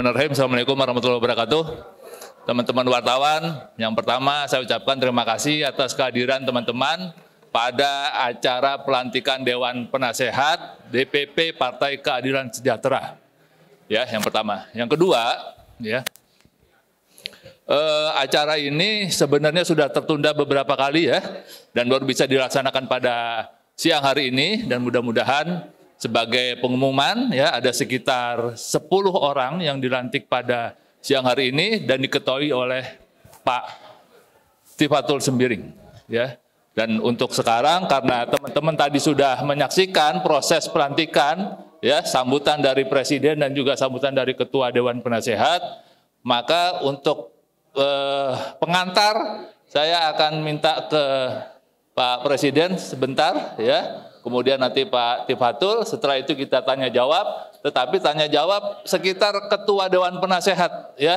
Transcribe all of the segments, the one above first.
Bismillahirrahmanirrahim. Assalamualaikum warahmatullahi wabarakatuh. Teman-teman wartawan, yang pertama saya ucapkan terima kasih atas kehadiran teman-teman pada acara pelantikan Dewan Penasehat DPP Partai Keadilan Sejahtera. Ya, yang pertama. Yang kedua, ya. Eh, acara ini sebenarnya sudah tertunda beberapa kali ya dan baru bisa dilaksanakan pada siang hari ini dan mudah-mudahan sebagai pengumuman ya ada sekitar 10 orang yang dilantik pada siang hari ini dan diketahui oleh Pak Tifatul Sembiring ya. Dan untuk sekarang karena teman-teman tadi sudah menyaksikan proses pelantikan ya sambutan dari presiden dan juga sambutan dari ketua dewan penasehat maka untuk eh, pengantar saya akan minta ke Pak Presiden sebentar ya Kemudian nanti Pak Tifatul, setelah itu kita tanya jawab, tetapi tanya jawab sekitar ketua Dewan Penasehat ya.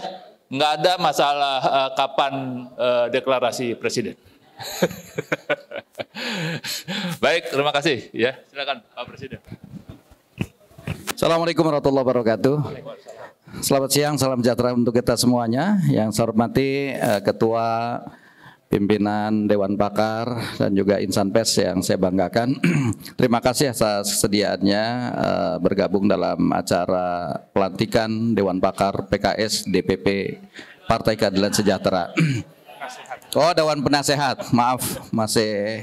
Nggak ada masalah uh, kapan uh, deklarasi presiden. Baik, terima kasih ya. Silakan Pak Presiden. Assalamualaikum warahmatullahi wabarakatuh. Selamat siang, salam sejahtera untuk kita semuanya. Yang saya hormati uh, Ketua pimpinan Dewan Pakar dan juga insan pers yang saya banggakan. Terima kasih atas kesediaannya uh, bergabung dalam acara pelantikan Dewan Pakar PKS DPP Partai Keadilan Sejahtera. Oh, Dewan Penasehat, maaf masih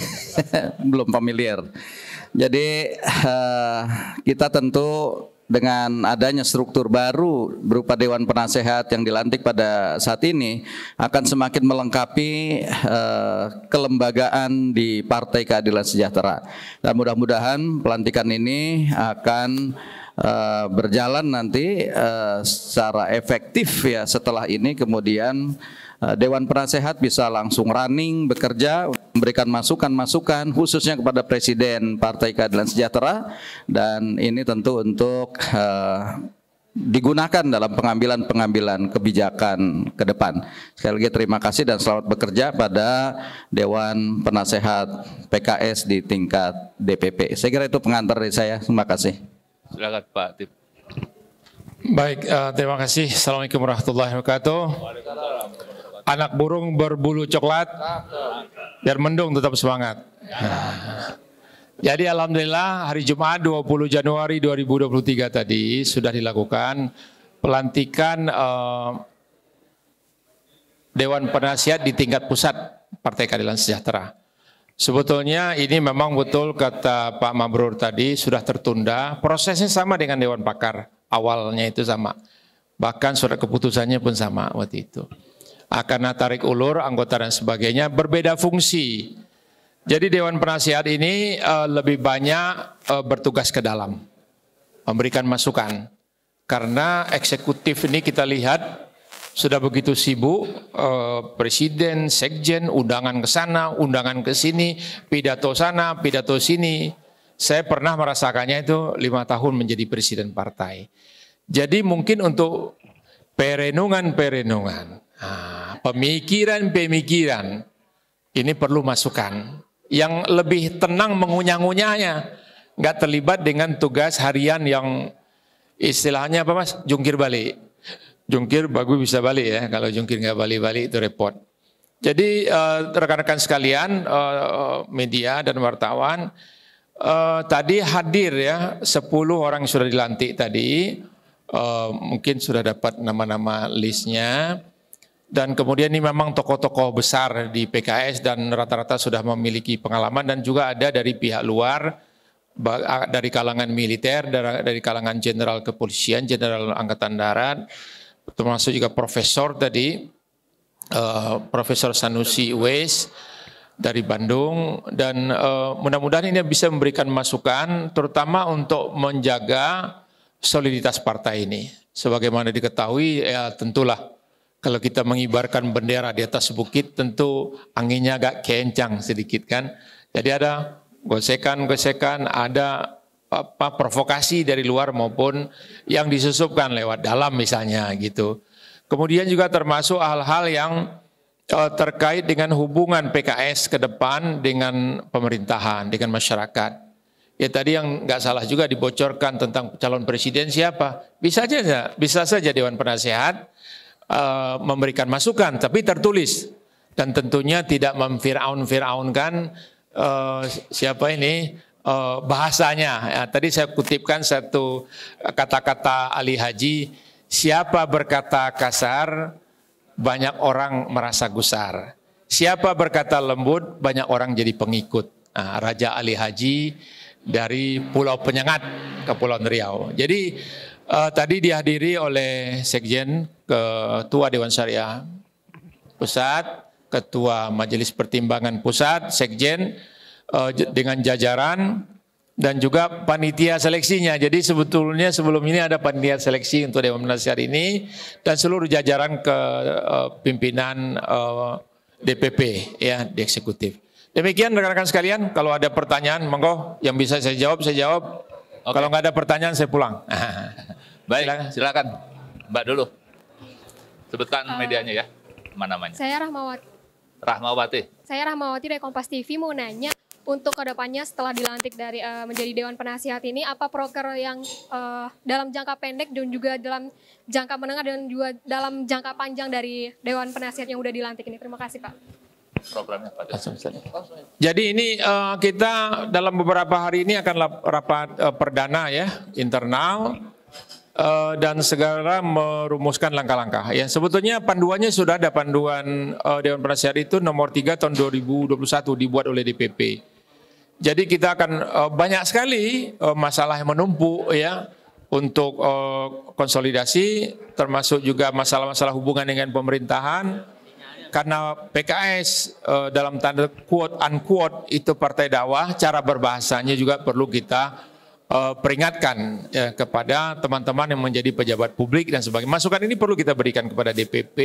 belum familiar. Jadi eh, kita tentu dengan adanya struktur baru berupa dewan penasehat yang dilantik pada saat ini akan semakin melengkapi eh, kelembagaan di Partai Keadilan Sejahtera. Dan mudah-mudahan pelantikan ini akan Eh, berjalan nanti uh, secara efektif ya setelah ini kemudian uh, Dewan Penasehat bisa langsung running bekerja memberikan masukan-masukan khususnya kepada Presiden Partai Keadilan Sejahtera dan ini tentu untuk uh, digunakan dalam pengambilan-pengambilan kebijakan ke depan. Sekali lagi terima kasih dan selamat bekerja pada Dewan Penasehat PKS di tingkat DPP. Saya kira itu pengantar dari saya. Terima kasih. Silakan Pak Tip. Baik, uh, terima kasih. Assalamualaikum warahmatullahi wabarakatuh. Anak burung berbulu coklat, biar mendung tetap semangat. Jadi Alhamdulillah hari Jumat 20 Januari 2023 tadi sudah dilakukan pelantikan uh, Dewan Penasihat di tingkat pusat Partai Keadilan Sejahtera. Sebetulnya ini memang betul kata Pak Mabrur tadi sudah tertunda. Prosesnya sama dengan Dewan Pakar. Awalnya itu sama. Bahkan surat keputusannya pun sama waktu itu. Akan tarik ulur anggota dan sebagainya berbeda fungsi. Jadi Dewan Penasihat ini uh, lebih banyak uh, bertugas ke dalam. Memberikan masukan. Karena eksekutif ini kita lihat sudah begitu sibuk, eh, presiden, sekjen, undangan ke sana, undangan ke sini, pidato sana, pidato sini. Saya pernah merasakannya itu lima tahun menjadi presiden partai. Jadi mungkin untuk perenungan-perenungan, pemikiran-pemikiran, ah, ini perlu masukan. Yang lebih tenang mengunyah unyahnya nggak terlibat dengan tugas harian yang istilahnya apa mas, jungkir balik jungkir bagus bisa balik ya. Kalau jungkir nggak balik-balik itu repot. Jadi eh, rekan-rekan uh, sekalian uh, media dan wartawan uh, tadi hadir ya 10 orang yang sudah dilantik tadi uh, mungkin sudah dapat nama-nama listnya dan kemudian ini memang tokoh-tokoh besar di PKS dan rata-rata sudah memiliki pengalaman dan juga ada dari pihak luar dari kalangan militer dari kalangan jenderal kepolisian, jenderal angkatan darat termasuk juga profesor tadi, uh, Profesor Sanusi Ues dari Bandung dan uh, mudah-mudahan ini bisa memberikan masukan terutama untuk menjaga soliditas partai ini. Sebagaimana diketahui ya tentulah kalau kita mengibarkan bendera di atas bukit tentu anginnya agak kencang sedikit kan. Jadi ada gosekan-gosekan, ada apa provokasi dari luar maupun yang disusupkan lewat dalam misalnya gitu. Kemudian juga termasuk hal-hal yang e, terkait dengan hubungan PKS ke depan dengan pemerintahan, dengan masyarakat. Ya tadi yang nggak salah juga dibocorkan tentang calon presiden siapa. Bisa saja, bisa saja Dewan Penasehat uh, memberikan masukan, tapi tertulis dan tentunya tidak memfiraun-firaunkan uh, siapa ini uh, bahasanya. Ya, tadi saya kutipkan satu kata-kata Ali Haji, siapa berkata kasar, banyak orang merasa gusar. Siapa berkata lembut, banyak orang jadi pengikut. Nah, Raja Ali Haji dari Pulau Penyengat ke Pulau Riau. Jadi uh, tadi dihadiri oleh Sekjen Ketua Dewan Syariah Pusat, Ketua Majelis Pertimbangan Pusat, Sekjen, uh, dengan jajaran dan juga panitia seleksinya. Jadi sebetulnya sebelum ini ada panitia seleksi untuk Dewan Penasihat ini dan seluruh jajaran ke uh, pimpinan uh, eh, DPP ya di eksekutif. Demikian rekan-rekan sekalian, kalau ada pertanyaan monggo yang bisa saya jawab saya jawab. Okay. Kalau nggak ada pertanyaan saya pulang. Baik, silakan, silakan. Mbak dulu. Sebutkan uh, medianya ya. Mana namanya? Saya Rahmawati. Rahmawati. Saya Rahmawati dari Kompas TV mau nanya untuk kedepannya setelah dilantik dari uh, menjadi Dewan Penasihat ini, apa proker yang uh, dalam jangka pendek dan juga dalam jangka menengah dan juga dalam jangka panjang dari Dewan Penasihat yang sudah dilantik ini? Terima kasih Pak. Programnya Pak. Jadi ini uh, kita dalam beberapa hari ini akan rapat uh, perdana ya internal uh, dan segera merumuskan langkah-langkah. Ya sebetulnya panduannya sudah ada panduan uh, Dewan Penasihat itu nomor 3 tahun 2021 dibuat oleh DPP jadi kita akan eh, banyak sekali eh, masalah yang menumpuk ya untuk eh, konsolidasi termasuk juga masalah-masalah hubungan dengan pemerintahan karena PKS dalam tanda quote unquote itu partai dakwah cara berbahasanya juga perlu kita peringatkan ya, kepada teman-teman yang menjadi pejabat publik dan sebagainya. Masukan ini perlu kita berikan kepada DPP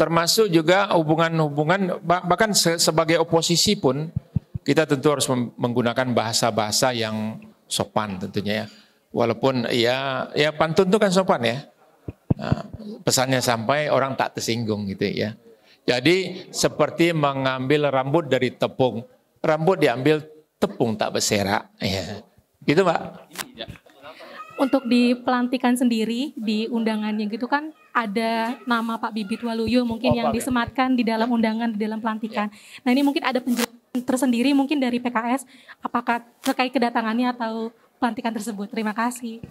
termasuk juga hubungan-hubungan bahkan sebagai oposisi pun kita tentu harus menggunakan bahasa-bahasa yang sopan tentunya ya. Walaupun ya ya pantun itu kan sopan ya. Nah, pesannya sampai orang tak tersinggung gitu ya. Jadi seperti mengambil rambut dari tepung. Rambut diambil tepung tak berserak. Ya. Gitu Pak. Untuk di pelantikan sendiri, di undangannya gitu kan ada nama Pak Bibit Waluyo mungkin oh, yang ya? disematkan ya. di dalam undangan, di dalam pelantikan. Ya. Nah ini mungkin ada penjelasan tersendiri mungkin dari PKS apakah terkait kedatangannya atau pelantikan tersebut. Terima kasih.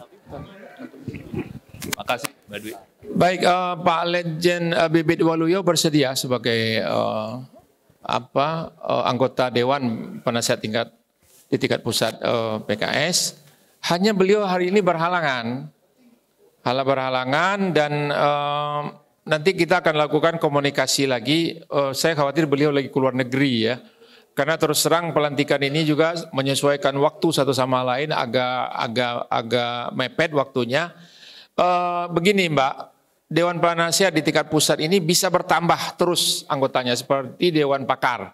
Terima kasih Mbak Dwi. Baik uh, Pak Legend uh, Bibit Waluyo bersedia sebagai uh, apa uh, anggota Dewan Penasihat tingkat di tingkat pusat uh, PKS. Hanya beliau hari ini berhalangan, hala berhalangan dan uh, nanti kita akan lakukan komunikasi lagi. Uh, saya khawatir beliau lagi keluar negeri ya karena terus terang pelantikan ini juga menyesuaikan waktu satu sama lain agak agak agak mepet waktunya. E, begini Mbak, Dewan Penasihat di tingkat pusat ini bisa bertambah terus anggotanya seperti Dewan Pakar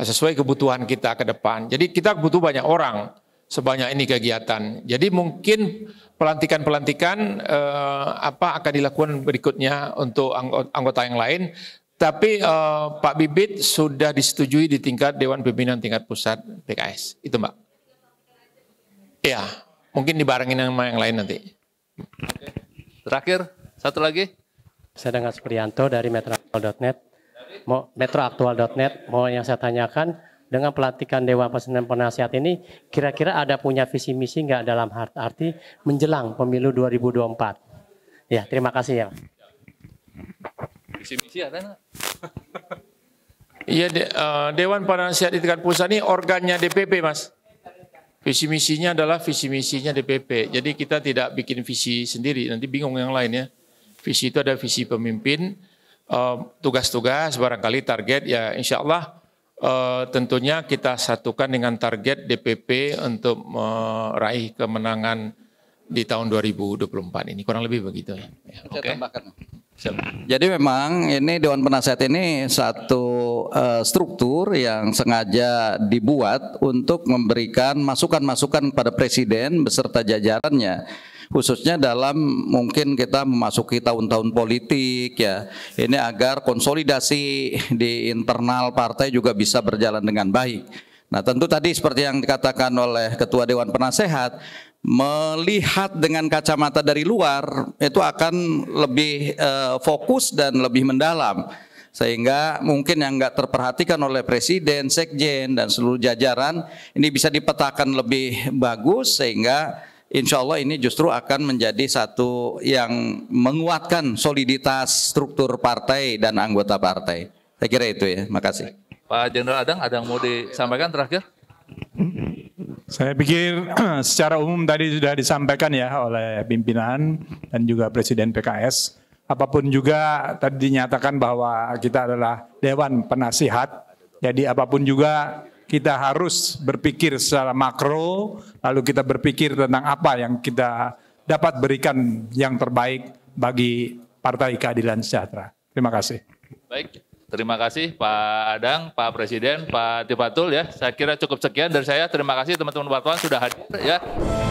sesuai kebutuhan kita ke depan. Jadi kita butuh banyak orang sebanyak ini kegiatan. Jadi mungkin pelantikan-pelantikan eh, apa akan dilakukan berikutnya untuk anggota yang lain tapi uh, Pak Bibit sudah disetujui di tingkat Dewan Pimpinan tingkat pusat PKS. Itu Mbak. Ya, mungkin dibarengin sama yang lain nanti. Terakhir, satu lagi. Saya dengan Suprianto dari metroaktual.net. Mau metroaktual.net, mau yang saya tanyakan dengan pelantikan Dewan Pesanan Penasihat ini kira-kira ada punya visi misi nggak dalam arti menjelang pemilu 2024? Ya, terima kasih ya visi misi ada kan? Iya, de, uh, Dewan Penasihat di tingkat pusat ini organnya DPP, Mas. Visi misinya adalah visi misinya DPP. Jadi kita tidak bikin visi sendiri, nanti bingung yang lain ya. Visi itu ada visi pemimpin, eh, tugas-tugas, uh, barangkali target, ya insya Allah uh, tentunya kita satukan dengan target DPP untuk meraih kemenangan di tahun 2024 ini. Kurang lebih begitu ya. Oke. Okay. tambahkan. Jadi memang ini Dewan Penasehat ini satu uh, struktur yang sengaja dibuat untuk memberikan masukan-masukan pada Presiden beserta jajarannya khususnya dalam mungkin kita memasuki tahun-tahun politik ya ini agar konsolidasi di internal partai juga bisa berjalan dengan baik. Nah tentu tadi seperti yang dikatakan oleh Ketua Dewan Penasehat melihat dengan kacamata dari luar itu akan lebih uh, fokus dan lebih mendalam sehingga mungkin yang nggak terperhatikan oleh presiden, sekjen dan seluruh jajaran ini bisa dipetakan lebih bagus sehingga insya Allah ini justru akan menjadi satu yang menguatkan soliditas struktur partai dan anggota partai. Saya kira itu ya. Makasih. Pak Jenderal Adang, ada yang mau disampaikan terakhir? Saya pikir secara umum tadi sudah disampaikan ya oleh pimpinan dan juga Presiden PKS. Apapun juga tadi dinyatakan bahwa kita adalah Dewan Penasihat. Jadi apapun juga kita harus berpikir secara makro, lalu kita berpikir tentang apa yang kita dapat berikan yang terbaik bagi Partai Keadilan Sejahtera. Terima kasih. Baik, Terima kasih Pak Adang, Pak Presiden, Pak Tifatul ya. Saya kira cukup sekian dari saya. Terima kasih teman-teman wartawan sudah hadir ya.